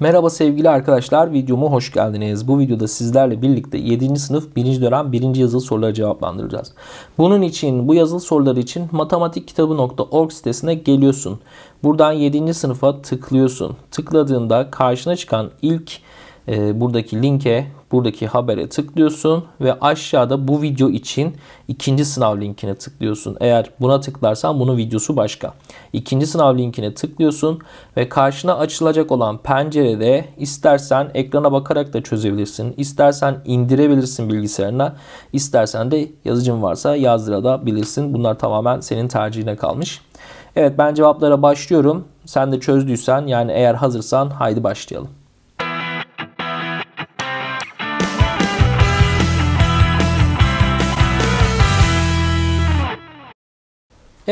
Merhaba sevgili arkadaşlar videoma hoş geldiniz. Bu videoda sizlerle birlikte 7. sınıf 1. dönem 1. yazılı soruları cevaplandıracağız. Bunun için bu yazılı soruları için matematikkitabı.org sitesine geliyorsun. Buradan 7. sınıfa tıklıyorsun. Tıkladığında karşına çıkan ilk ee, buradaki linke, buradaki habere tıklıyorsun ve aşağıda bu video için ikinci sınav linkine tıklıyorsun. Eğer buna tıklarsan bunun videosu başka. İkinci sınav linkine tıklıyorsun ve karşına açılacak olan pencerede istersen ekrana bakarak da çözebilirsin. istersen indirebilirsin bilgisayarına. istersen de yazıcın varsa yazdırabilirsin. Bunlar tamamen senin tercihine kalmış. Evet ben cevaplara başlıyorum. Sen de çözdüysen yani eğer hazırsan haydi başlayalım.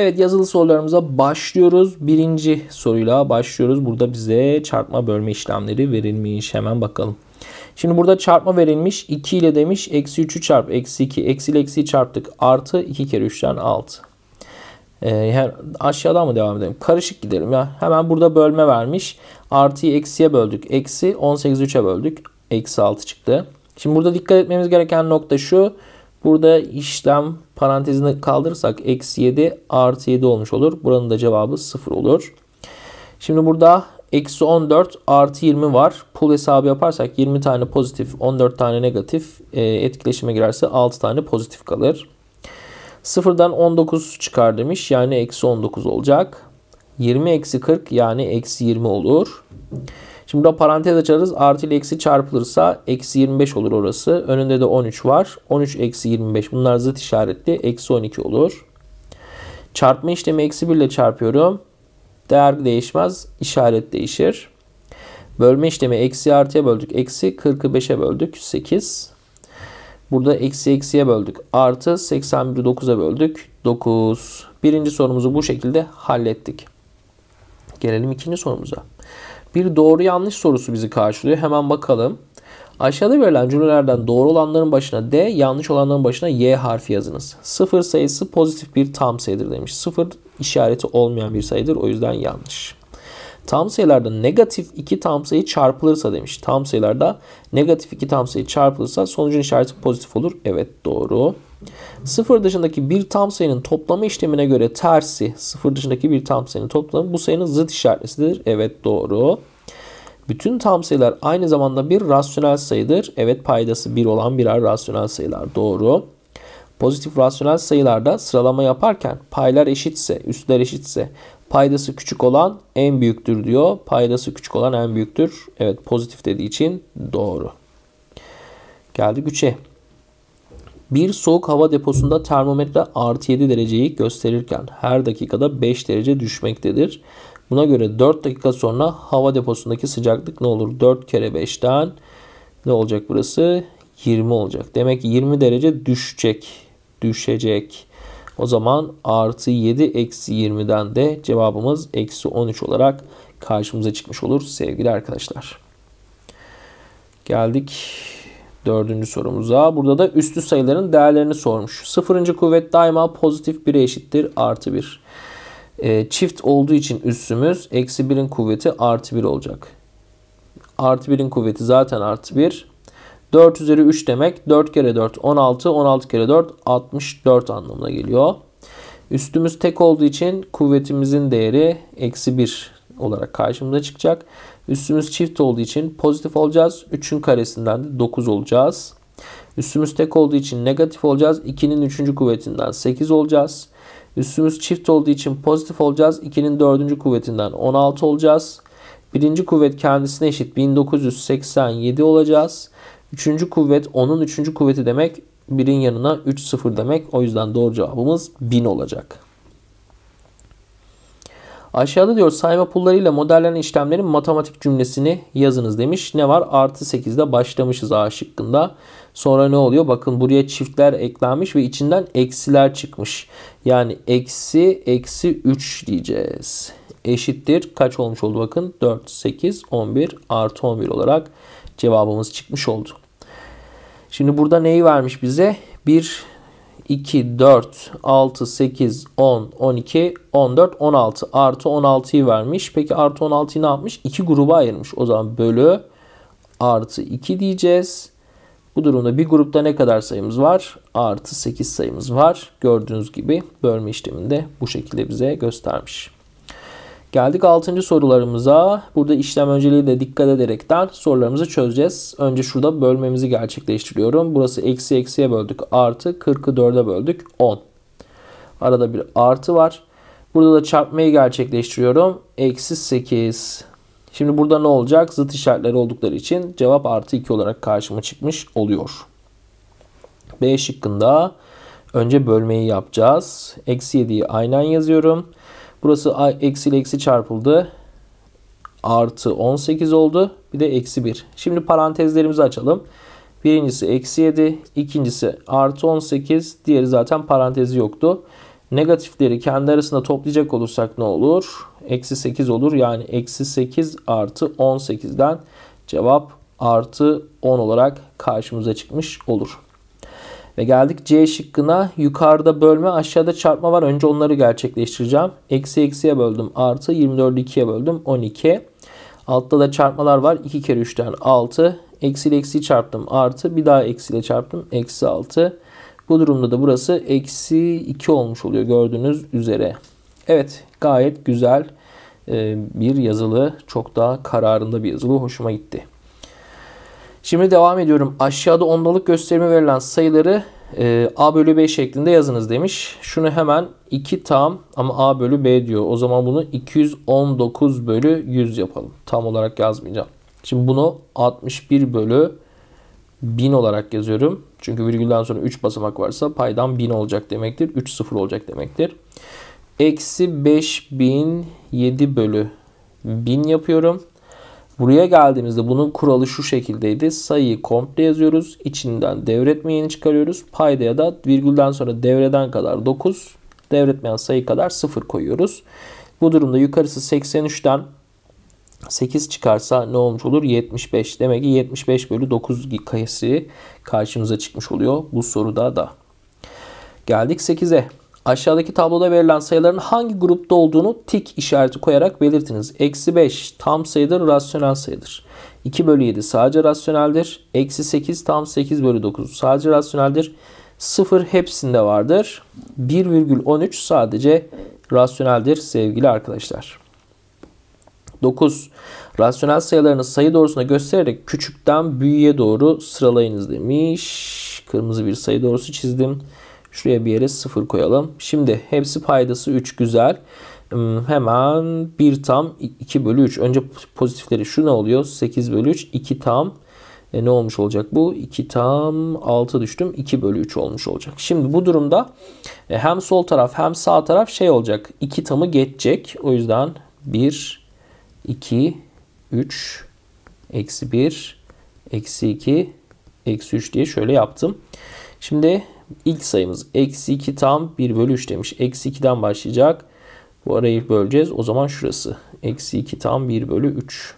Evet yazılı sorularımıza başlıyoruz. Birinci soruyla başlıyoruz. Burada bize çarpma bölme işlemleri verilmiş. Hemen bakalım. Şimdi burada çarpma verilmiş. 2 ile demiş. Eksi 3'ü çarp. Eksi 2. Eksi ile eksiyi çarptık. Artı 2 kere 3'ten 6. Ee, aşağıdan mı devam edelim? Karışık gidelim ya. Hemen burada bölme vermiş. Artıyı eksiye böldük. Eksi 18'i 3'e böldük. Eksi 6 çıktı. Şimdi burada dikkat etmemiz gereken nokta şu. Burada işlem parantezini kaldırırsak eksi 7 artı 7 olmuş olur. Buranın da cevabı 0 olur. Şimdi burada eksi 14 artı 20 var. Pul hesabı yaparsak 20 tane pozitif 14 tane negatif e, etkileşime girerse 6 tane pozitif kalır. Sıfırdan 19 çıkar demiş yani eksi 19 olacak. 20 eksi 40 yani eksi 20 olur. Şimdi burada parantez açarız. Artı ile eksi çarpılırsa eksi 25 olur orası. Önünde de 13 var. 13 eksi 25. Bunlar zıt işaretli. Eksi 12 olur. Çarpma işlemi eksi 1 ile çarpıyorum. Değer değişmez. İşaret değişir. Bölme işlemi eksi artıya böldük. Eksi 45'e böldük. 8. Burada eksi eksiye böldük. Artı 81'i 9'a böldük. 9. Birinci sorumuzu bu şekilde hallettik. Gelelim ikinci sorumuza. Bir doğru yanlış sorusu bizi karşılıyor. Hemen bakalım. Aşağıda verilen cümlelerden doğru olanların başına D, yanlış olanların başına Y harfi yazınız. Sıfır sayısı pozitif bir tam sayıdır demiş. Sıfır işareti olmayan bir sayıdır o yüzden yanlış. Tam sayılarda negatif iki tam sayı çarpılırsa demiş. Tam sayılarda negatif iki tam sayı çarpılırsa sonucun işareti pozitif olur. Evet doğru. Sıfır dışındaki bir tam sayının toplama işlemine göre tersi sıfır dışındaki bir tam sayının toplamı bu sayının zıt işaretlisidir. Evet doğru. Bütün tam sayılar aynı zamanda bir rasyonel sayıdır. Evet paydası bir olan birer rasyonel sayılar doğru. Pozitif rasyonel sayılarda sıralama yaparken paylar eşitse, üstler eşitse paydası küçük olan en büyüktür diyor. Paydası küçük olan en büyüktür. Evet pozitif dediği için doğru. Geldik 3'e. Bir soğuk hava deposunda termometre artı 7 dereceyi gösterirken her dakikada 5 derece düşmektedir. Buna göre 4 dakika sonra hava deposundaki sıcaklık ne olur? 4 kere 5'ten ne olacak burası? 20 olacak. Demek ki 20 derece düşecek. Düşecek. O zaman artı 7 eksi 20'den de cevabımız eksi 13 olarak karşımıza çıkmış olur sevgili arkadaşlar. Geldik Dördüncü sorumuza. Burada da üstü sayıların değerlerini sormuş. Sıfırıncı kuvvet daima pozitif 1'e eşittir. Artı 1. E, ee, çift olduğu için üssümüz eksi 1'in kuvveti artı 1 olacak. Artı 1'in kuvveti zaten artı 1. 4 üzeri 3 demek 4 kere 4 16. 16 kere 4 64 anlamına geliyor. Üstümüz tek olduğu için kuvvetimizin değeri eksi 1 olarak karşımıza çıkacak üstümüz çift olduğu için pozitif olacağız. 3'ün karesinden de 9 olacağız. Üstümüz tek olduğu için negatif olacağız. 2'nin 3. kuvvetinden 8 olacağız. Üstümüz çift olduğu için pozitif olacağız. 2'nin 4. kuvvetinden 16 olacağız. Birinci kuvvet kendisine eşit 1987 olacağız. Üçüncü kuvvet onun üçüncü kuvveti demek. Birin yanına 3 sıfır demek. O yüzden doğru cevabımız 1000 olacak. Aşağıda diyor sayma pullarıyla modellenen işlemlerin matematik cümlesini yazınız demiş. Ne var? Artı 8'de başlamışız A şıkkında. Sonra ne oluyor? Bakın buraya çiftler eklenmiş ve içinden eksiler çıkmış. Yani eksi eksi 3 diyeceğiz. Eşittir. Kaç olmuş oldu bakın? 4, 8, 11 artı 11 olarak cevabımız çıkmış oldu. Şimdi burada neyi vermiş bize? Bir 2, 4, 6, 8, 10, 12, 14, 16. Artı 16'yı vermiş. Peki artı 16'yı ne yapmış? 2 gruba ayırmış. O zaman bölü artı 2 diyeceğiz. Bu durumda bir grupta ne kadar sayımız var? Artı 8 sayımız var. Gördüğünüz gibi bölme işleminde bu şekilde bize göstermiş. Geldik 6. sorularımıza. Burada işlem önceliği de dikkat ederekten sorularımızı çözeceğiz. Önce şurada bölmemizi gerçekleştiriyorum. Burası eksi eksiye böldük. Artı 40'ı 4'e böldük. 10. Arada bir artı var. Burada da çarpmayı gerçekleştiriyorum. Eksi 8. Şimdi burada ne olacak? Zıt işaretleri oldukları için cevap artı 2 olarak karşıma çıkmış oluyor. B şıkkında önce bölmeyi yapacağız. Eksi 7'yi aynen yazıyorum. Burası a eksi ile eksi çarpıldı. Artı 18 oldu. Bir de eksi 1. Şimdi parantezlerimizi açalım. Birincisi eksi 7. ikincisi artı 18. Diğeri zaten parantezi yoktu. Negatifleri kendi arasında toplayacak olursak ne olur? Eksi 8 olur. Yani eksi 8 artı 18'den cevap artı 10 olarak karşımıza çıkmış olur. Ve geldik C şıkkına. Yukarıda bölme aşağıda çarpma var. Önce onları gerçekleştireceğim. Eksi eksiye böldüm. Artı 24'ü 2'ye böldüm. 12. Altta da çarpmalar var. 2 kere 3'ten 6. Eksi ile eksi çarptım. Artı bir daha eksiyle çarptım. Eksi 6. Bu durumda da burası eksi 2 olmuş oluyor gördüğünüz üzere. Evet gayet güzel bir yazılı. Çok daha kararında bir yazılı. Hoşuma gitti. Şimdi devam ediyorum. Aşağıda ondalık gösterimi verilen sayıları e, a bölü b şeklinde yazınız demiş. Şunu hemen 2 tam ama a bölü b diyor. O zaman bunu 219 bölü 100 yapalım. Tam olarak yazmayacağım. Şimdi bunu 61 bölü 1000 olarak yazıyorum. Çünkü virgülden sonra 3 basamak varsa paydan 1000 olacak demektir. 3 sıfır olacak demektir. Eksi 5007 bölü 1000 yapıyorum. Buraya geldiğimizde bunun kuralı şu şekildeydi. Sayıyı komple yazıyoruz. İçinden devretmeyeni çıkarıyoruz. Payda ya da virgülden sonra devreden kadar 9, devretmeyen sayı kadar 0 koyuyoruz. Bu durumda yukarısı 83'ten 8 çıkarsa ne olmuş olur? 75. Demek ki 75 bölü 9 kayısı karşımıza çıkmış oluyor bu soruda da. Geldik 8'e. Aşağıdaki tabloda verilen sayıların hangi grupta olduğunu tik işareti koyarak belirtiniz. Eksi 5 tam sayıdır, rasyonel sayıdır. 2 bölü 7 sadece rasyoneldir. Eksi 8 tam 8 bölü 9 sadece rasyoneldir. 0 hepsinde vardır. 1,13 sadece rasyoneldir sevgili arkadaşlar. 9. Rasyonel sayılarını sayı doğrusuna göstererek küçükten büyüğe doğru sıralayınız demiş. Kırmızı bir sayı doğrusu çizdim. Şuraya bir yere 0 koyalım. Şimdi hepsi paydası 3 güzel. Hmm, hemen 1 tam 2 bölü 3. Önce pozitifleri şu ne oluyor? 8 bölü 3 2 tam e ne olmuş olacak bu? 2 tam 6 düştüm. 2 bölü 3 olmuş olacak. Şimdi bu durumda e, hem sol taraf hem sağ taraf şey olacak. 2 tamı geçecek. O yüzden 1, 2, 3, eksi 1, eksi 2, eksi 3 diye şöyle yaptım. Şimdi İlk sayımız eksi 2 tam 1 bölü 3 demiş. Eksi 2'den başlayacak. Bu arayı böleceğiz. O zaman şurası. Eksi 2 tam 1 bölü 3.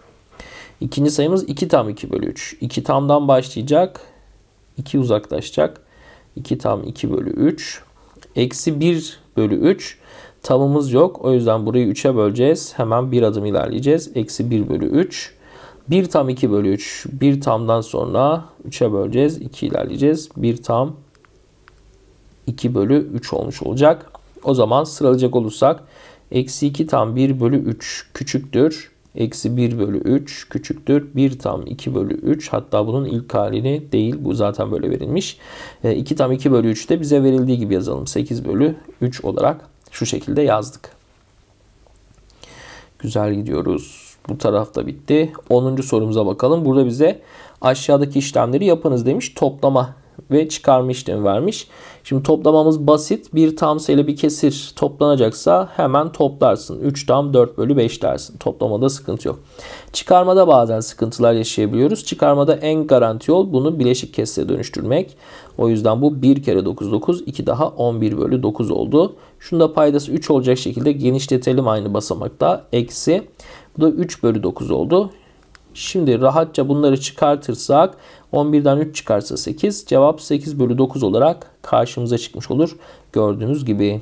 İkinci sayımız 2 tam 2 bölü 3. 2 tamdan başlayacak. 2 uzaklaşacak. 2 tam 2 bölü 3. Eksi 1 bölü 3. Tamımız yok. O yüzden burayı 3'e böleceğiz. Hemen bir adım ilerleyeceğiz. Eksi 1 bölü 3. 1 tam 2 bölü 3. 1 tamdan sonra 3'e böleceğiz. 2 ilerleyeceğiz. 1 tam 2 bölü 3 olmuş olacak. O zaman sıralayacak olursak eksi 2 tam 1 bölü 3 küçüktür. Eksi 1 bölü 3 küçüktür. 1 tam 2 bölü 3 hatta bunun ilk halini değil bu zaten böyle verilmiş. 2 e, tam 2 bölü 3 de bize verildiği gibi yazalım. 8 bölü 3 olarak şu şekilde yazdık. Güzel gidiyoruz. Bu tarafta bitti. 10. sorumuza bakalım. Burada bize aşağıdaki işlemleri yapınız demiş. Toplama ve çıkarma işlemi vermiş. Şimdi toplamamız basit. Bir tamsa ile bir kesir toplanacaksa hemen toplarsın. 3 tam 4 bölü 5 dersin. Toplamada sıkıntı yok. Çıkarmada bazen sıkıntılar yaşayabiliyoruz. Çıkarmada en garanti yol bunu bileşik kesire dönüştürmek. O yüzden bu 1 kere 9 9 2 daha 11 bölü 9 oldu. Şunda paydası 3 olacak şekilde genişletelim aynı basamakta. Eksi bu da 3 bölü 9 oldu. Şimdi rahatça bunları çıkartırsak 11'den 3 çıkarsa 8 cevap 8 bölü 9 olarak karşımıza çıkmış olur gördüğünüz gibi.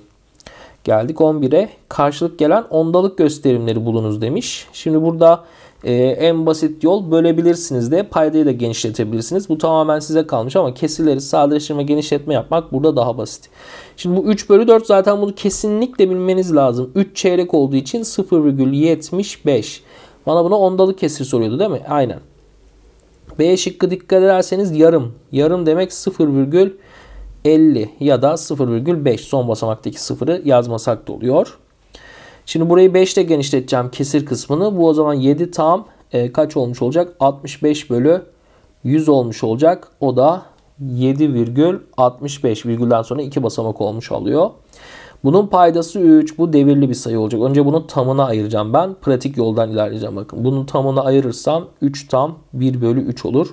Geldik 11'e karşılık gelen ondalık gösterimleri bulunuz demiş. Şimdi burada e, en basit yol bölebilirsiniz de paydayı da genişletebilirsiniz. Bu tamamen size kalmış ama kesirleri sadeleştirme genişletme yapmak burada daha basit. Şimdi bu 3 bölü 4 zaten bunu kesinlikle bilmeniz lazım. 3 çeyrek olduğu için 0,75. Bana bunu ondalık kesir soruyordu değil mi? Aynen. B şıkkı dikkat ederseniz yarım. Yarım demek 0,50 ya da 0,5 son basamaktaki sıfırı yazmasak da oluyor. Şimdi burayı 5 ile genişleteceğim kesir kısmını. Bu o zaman 7 tam e, kaç olmuş olacak? 65 bölü 100 olmuş olacak. O da 7,65 virgülden sonra 2 basamak olmuş oluyor. Bunun paydası 3. Bu devirli bir sayı olacak. Önce bunun tamına ayıracağım ben. Pratik yoldan ilerleyeceğim bakın. Bunun tamına ayırırsam 3 tam 1 bölü 3 olur.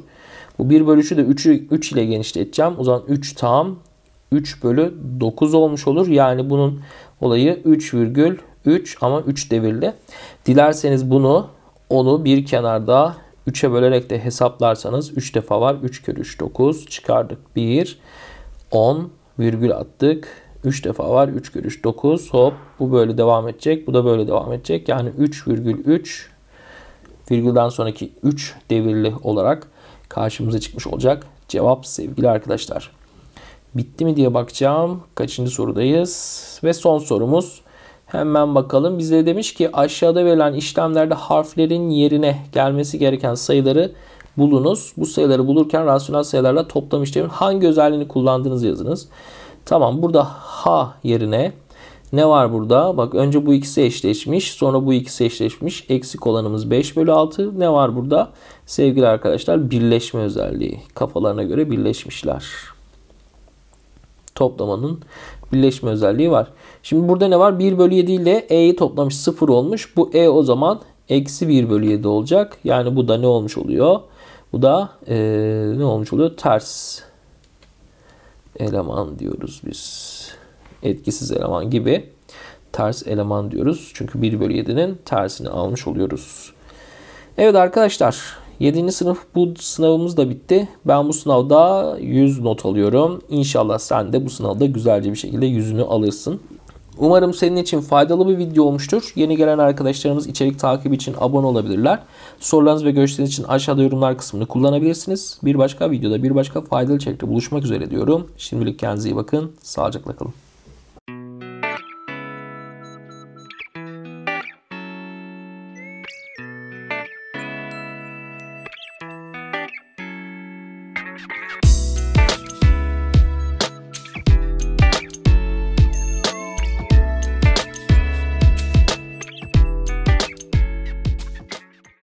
Bu 1 bölü 3'ü de 3'ü 3 ile genişleteceğim. O zaman 3 tam 3 bölü 9 olmuş olur. Yani bunun olayı virgül 3,3 ama 3 devirli. Dilerseniz bunu onu bir kenarda 3'e bölerek de hesaplarsanız 3 defa var. 3 kere 3 9 çıkardık 1 10 virgül attık 3 defa var. 3 görüş 9. Hop bu böyle devam edecek. Bu da böyle devam edecek. Yani 3,3 virgülden sonraki 3 devirli olarak karşımıza çıkmış olacak. Cevap sevgili arkadaşlar. Bitti mi diye bakacağım. Kaçıncı sorudayız? Ve son sorumuz. Hemen bakalım. Bize demiş ki aşağıda verilen işlemlerde harflerin yerine gelmesi gereken sayıları bulunuz. Bu sayıları bulurken rasyonel sayılarla toplam işlemin hangi özelliğini kullandığınızı yazınız. Tamam burada ha yerine ne var burada? Bak önce bu ikisi eşleşmiş. Sonra bu ikisi eşleşmiş. Eksik olanımız 5 bölü 6. Ne var burada? Sevgili arkadaşlar birleşme özelliği. Kafalarına göre birleşmişler. Toplamanın birleşme özelliği var. Şimdi burada ne var? 1 bölü 7 ile e'yi toplamış 0 olmuş. Bu e o zaman eksi 1 bölü 7 olacak. Yani bu da ne olmuş oluyor? Bu da e, ne olmuş oluyor? Ters eleman diyoruz biz. Etkisiz eleman gibi ters eleman diyoruz. Çünkü 1 bölü 7'nin tersini almış oluyoruz. Evet arkadaşlar 7. sınıf bu sınavımız da bitti. Ben bu sınavda 100 not alıyorum. İnşallah sen de bu sınavda güzelce bir şekilde yüzünü alırsın. Umarım senin için faydalı bir video olmuştur. Yeni gelen arkadaşlarımız içerik takip için abone olabilirler. Sorularınız ve görüşleriniz için aşağıda yorumlar kısmını kullanabilirsiniz. Bir başka videoda bir başka faydalı içerikte buluşmak üzere diyorum. Şimdilik kendinize iyi bakın. Sağlıcakla kalın.